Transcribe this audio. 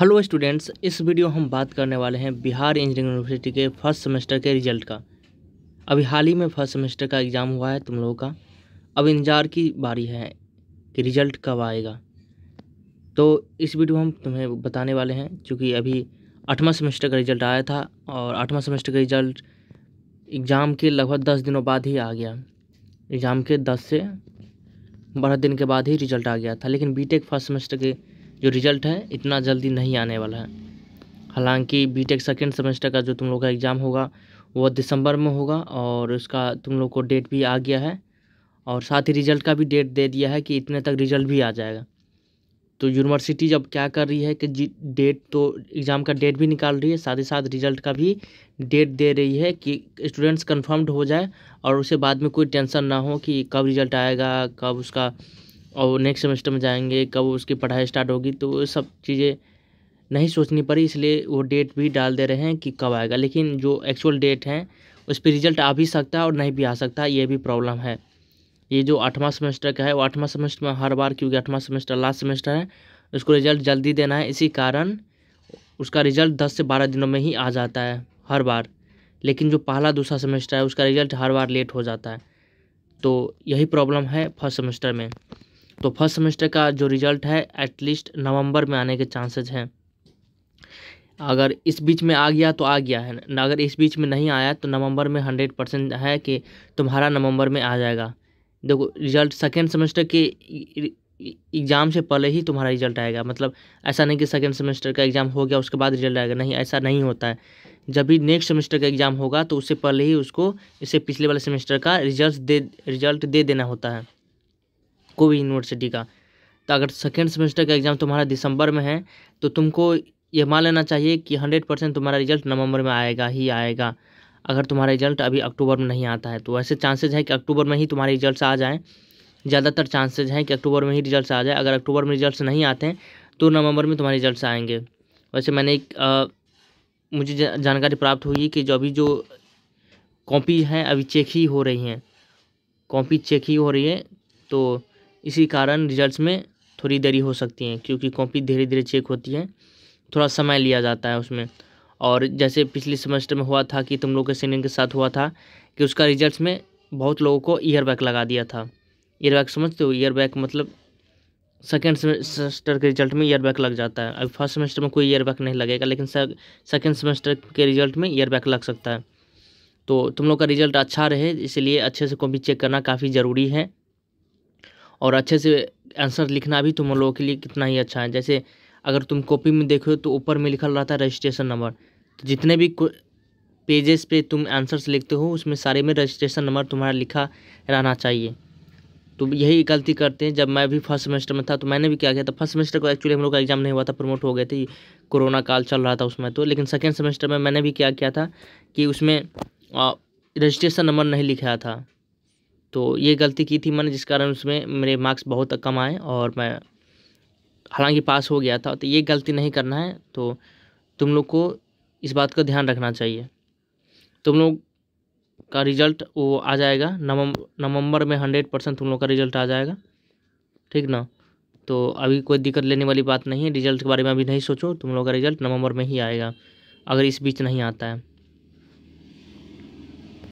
hello students इस video हम बात करने वाले हैं बिहार इंजीनियरिंग यूनिवर्सिटी के फर्स्ट सेमेस्टर के रिजल्ट का अभी हाल ही में फर्स्ट सेमेस्टर का एग्ज़ाम हुआ है तुम लोगों का अब इंतजार की बारी है कि रिजल्ट कब आएगा तो इस वीडियो हम तुम्हें बताने वाले हैं क्योंकि अभी आठवां सेमेस्टर का रिजल्ट आया था और आठवां सेमेस्टर का रिजल्ट एग्ज़ाम के लगभग दस दिनों बाद ही आ गया एग्ज़ाम के दस से बारह दिन के बाद ही रिजल्ट आ गया था लेकिन बीटेक फर्स्ट सेमेस्टर के जो रिज़ल्ट है इतना जल्दी नहीं आने वाला है हालांकि बीटेक सेकेंड सेमेस्टर का जो तुम लोग का एग्ज़ाम होगा वो दिसंबर में होगा और उसका तुम लोग को डेट भी आ गया है और साथ ही रिज़ल्ट का भी डेट दे दिया है कि इतने तक रिज़ल्ट भी आ जाएगा तो यूनिवर्सिटी जब क्या कर रही है कि जी डेट तो एग्ज़ाम का डेट भी निकाल रही है साथ ही साथ रिज़ल्ट का भी डेट दे रही है कि स्टूडेंट्स कंफर्म्ड हो जाए और उसे बाद में कोई टेंशन ना हो कि कब रिज़ल्ट आएगा कब उसका और वो नेक्स्ट सेमेस्टर में जाएंगे कब उसकी पढ़ाई स्टार्ट होगी तो वो सब चीज़ें नहीं सोचनी पड़ी इसलिए वो डेट भी डाल दे रहे हैं कि कब आएगा लेकिन जो एक्चुअल डेट है उस पर रिजल्ट आ भी सकता है और नहीं भी आ सकता ये भी प्रॉब्लम है ये जो आठवां सेमेस्टर का है वो आठवां सेमेस्टर में हर बार क्योंकि आठवां सेमेस्टर लास्ट सेमेस्टर है उसको रिजल्ट जल्दी देना है इसी कारण उसका रिजल्ट दस से बारह दिनों में ही आ जाता है हर बार लेकिन जो पहला दूसरा सेमेस्टर है उसका रिजल्ट हर बार लेट हो जाता है तो यही प्रॉब्लम है फर्स्ट सेमेस्टर में तो फर्स्ट सेमेस्टर का जो रिजल्ट है एटलीस्ट नवंबर में आने के चांसेज हैं अगर इस बीच में आ गया तो आ गया है अगर इस बीच में नहीं आया तो नवंबर में हंड्रेड परसेंट है कि तुम्हारा नवंबर में आ जाएगा देखो रिजल्ट सेकेंड सेमेस्टर के एग्ज़ाम से पहले ही तुम्हारा रिजल्ट आएगा मतलब ऐसा नहीं कि सेकेंड सेमेस्टर का एग्ज़ाम हो गया उसके बाद रिजल्ट आएगा नहीं ऐसा नहीं होता है जब भी नेक्स्ट सेमेस्टर का एग्ज़ाम होगा तो उससे पहले ही उसको इससे पिछले वाले सेमेस्टर का रिजल्ट दे रिजल्ट दे देना होता है कोई भी यूनिवर्सिटी का तो अगर सेकेंड सेमेस्टर का एग्ज़ाम तुम्हारा दिसंबर में है तो तुमको ये मान लेना चाहिए कि हंड्रेड परसेंट तुम्हारा रिजल्ट नवंबर में आएगा ही आएगा अगर तुम्हारा रिजल्ट अभी अक्टूबर में नहीं आता है तो ऐसे चांसेज हैं कि अक्टूबर में ही तुम्हारे रिजल्ट आ जाएँ ज़्यादातर चांसेज हैं कि अक्टूबर में ही रिजल्ट आ जाए अगर अक्टूबर में रिजल्ट नहीं आते हैं तो नवंबर में तुम्हारे रिजल्ट आएंगे वैसे मैंने एक मुझे जानकारी प्राप्त हुई कि जो अभी जो कॉपी हैं अभी चेक ही हो रही हैं कॉपी चेक ही हो रही है तो इसी कारण रिजल्ट्स में थोड़ी देरी हो सकती है क्योंकि कॉपी धीरे धीरे चेक होती है थोड़ा समय लिया जाता है उसमें और जैसे पिछले सेमेस्टर में हुआ था कि तुम लोग के सीनियर के साथ हुआ था कि उसका रिजल्ट्स में बहुत लोगों को ईयर बैक लगा दिया था ईयर बैक समझते हो ईयर बैक मतलब सेकेंड सेमेस्टर के रिजल्ट में ईयर बैक लग जाता है अभी फर्स्ट सेमेस्टर में कोई ईयर बैक नहीं लगेगा लेकिन सेकेंड सेमेस्टर के रिजल्ट में ईयर बैक लग सकता है तो तुम लोग का रिजल्ट अच्छा रहे इसलिए अच्छे से कॉपी चेक करना काफ़ी ज़रूरी है और अच्छे से आंसर लिखना भी तुम लोगों के लिए कितना ही अच्छा है जैसे अगर तुम कॉपी में देखो तो ऊपर में लिखा रहता है रजिस्ट्रेशन नंबर तो जितने भी पेजेस पे तुम आंसर्स लिखते हो उसमें सारे में रजिस्ट्रेशन नंबर तुम्हारा लिखा रहना चाहिए तो यही गलती करते हैं जब मैं भी फर्स्ट सेमेस्टर में था तो मैंने भी क्या किया था फर्स्ट सेमेस्टर को एक्चुअली हम लोग का एग्जाम नहीं हुआ था प्रमोट हो गए थे कोरोना काल चल रहा था उसमें तो लेकिन सेकेंड सेमेस्टर में मैंने भी क्या किया था कि उसमें रजिस्ट्रेशन नंबर नहीं लिखा था तो ये गलती की थी मैंने जिस कारण उसमें मेरे मार्क्स बहुत कम आए और मैं हालांकि पास हो गया था तो ये गलती नहीं करना है तो तुम लोग को इस बात का ध्यान रखना चाहिए तुम लोग का रिजल्ट वो आ जाएगा नवंबर में हंड्रेड परसेंट तुम लोग का रिजल्ट आ जाएगा ठीक ना तो अभी कोई दिक्कत लेने वाली बात नहीं है रिजल्ट के बारे में अभी नहीं सोचो तुम लोग का रिजल्ट नवंबर में ही आएगा अगर इस बीच नहीं आता है